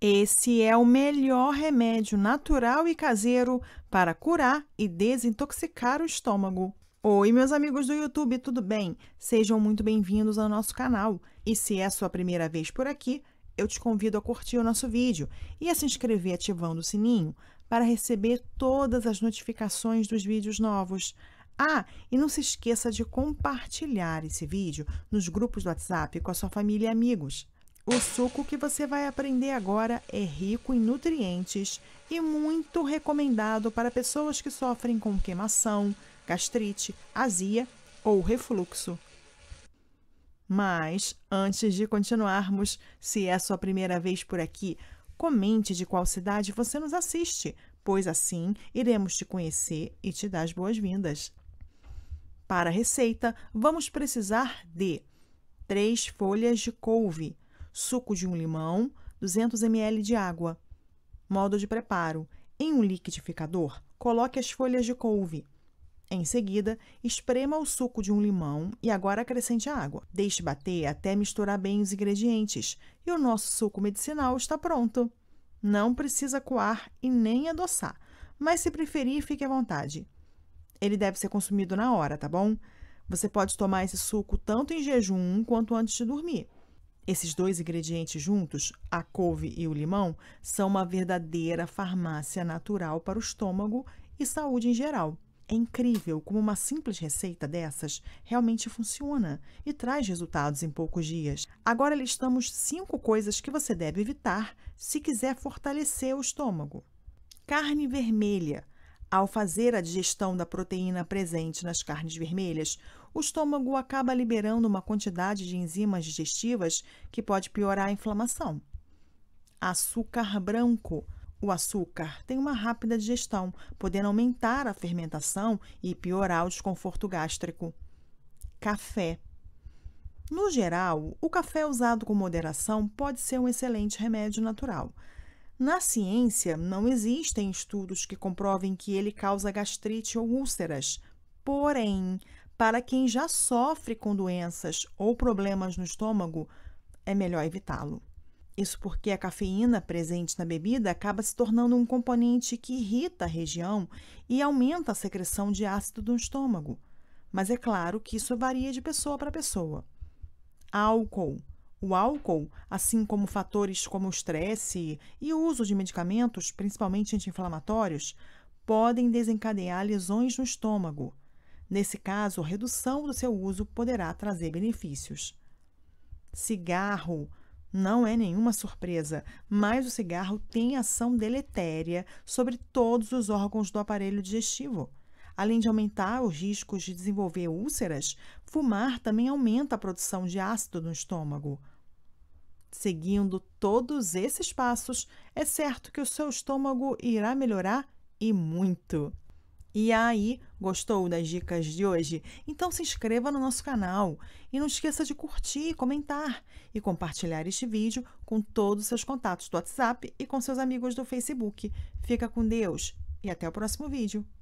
Esse é o melhor remédio natural e caseiro para curar e desintoxicar o estômago. Oi, meus amigos do YouTube, tudo bem? Sejam muito bem-vindos ao nosso canal. E se é sua primeira vez por aqui, eu te convido a curtir o nosso vídeo e a se inscrever ativando o sininho para receber todas as notificações dos vídeos novos. Ah, e não se esqueça de compartilhar esse vídeo nos grupos do WhatsApp com a sua família e amigos. O suco que você vai aprender agora é rico em nutrientes e muito recomendado para pessoas que sofrem com queimação, gastrite, azia ou refluxo. Mas, antes de continuarmos, se é sua primeira vez por aqui, comente de qual cidade você nos assiste, pois assim iremos te conhecer e te dar as boas-vindas. Para a receita, vamos precisar de 3 folhas de couve suco de um limão, 200 ml de água. Modo de preparo: em um liquidificador, coloque as folhas de couve. Em seguida, esprema o suco de um limão e agora acrescente a água. Deixe bater até misturar bem os ingredientes e o nosso suco medicinal está pronto. Não precisa coar e nem adoçar, mas se preferir, fique à vontade. Ele deve ser consumido na hora, tá bom? Você pode tomar esse suco tanto em jejum quanto antes de dormir. Esses dois ingredientes juntos, a couve e o limão, são uma verdadeira farmácia natural para o estômago e saúde em geral. É incrível como uma simples receita dessas realmente funciona e traz resultados em poucos dias. Agora listamos cinco coisas que você deve evitar se quiser fortalecer o estômago. Carne vermelha. Ao fazer a digestão da proteína presente nas carnes vermelhas, o estômago acaba liberando uma quantidade de enzimas digestivas que pode piorar a inflamação. Açúcar branco. O açúcar tem uma rápida digestão, podendo aumentar a fermentação e piorar o desconforto gástrico. Café. No geral, o café usado com moderação pode ser um excelente remédio natural. Na ciência, não existem estudos que comprovem que ele causa gastrite ou úlceras. Porém, para quem já sofre com doenças ou problemas no estômago, é melhor evitá-lo. Isso porque a cafeína presente na bebida acaba se tornando um componente que irrita a região e aumenta a secreção de ácido do estômago. Mas é claro que isso varia de pessoa para pessoa. Álcool. O álcool, assim como fatores como o estresse e o uso de medicamentos, principalmente anti-inflamatórios, podem desencadear lesões no estômago. Nesse caso, a redução do seu uso poderá trazer benefícios. Cigarro. Não é nenhuma surpresa, mas o cigarro tem ação deletéria sobre todos os órgãos do aparelho digestivo. Além de aumentar os riscos de desenvolver úlceras, fumar também aumenta a produção de ácido no estômago. Seguindo todos esses passos, é certo que o seu estômago irá melhorar e muito. E aí, gostou das dicas de hoje? Então se inscreva no nosso canal e não esqueça de curtir, comentar e compartilhar este vídeo com todos os seus contatos do WhatsApp e com seus amigos do Facebook. Fica com Deus e até o próximo vídeo.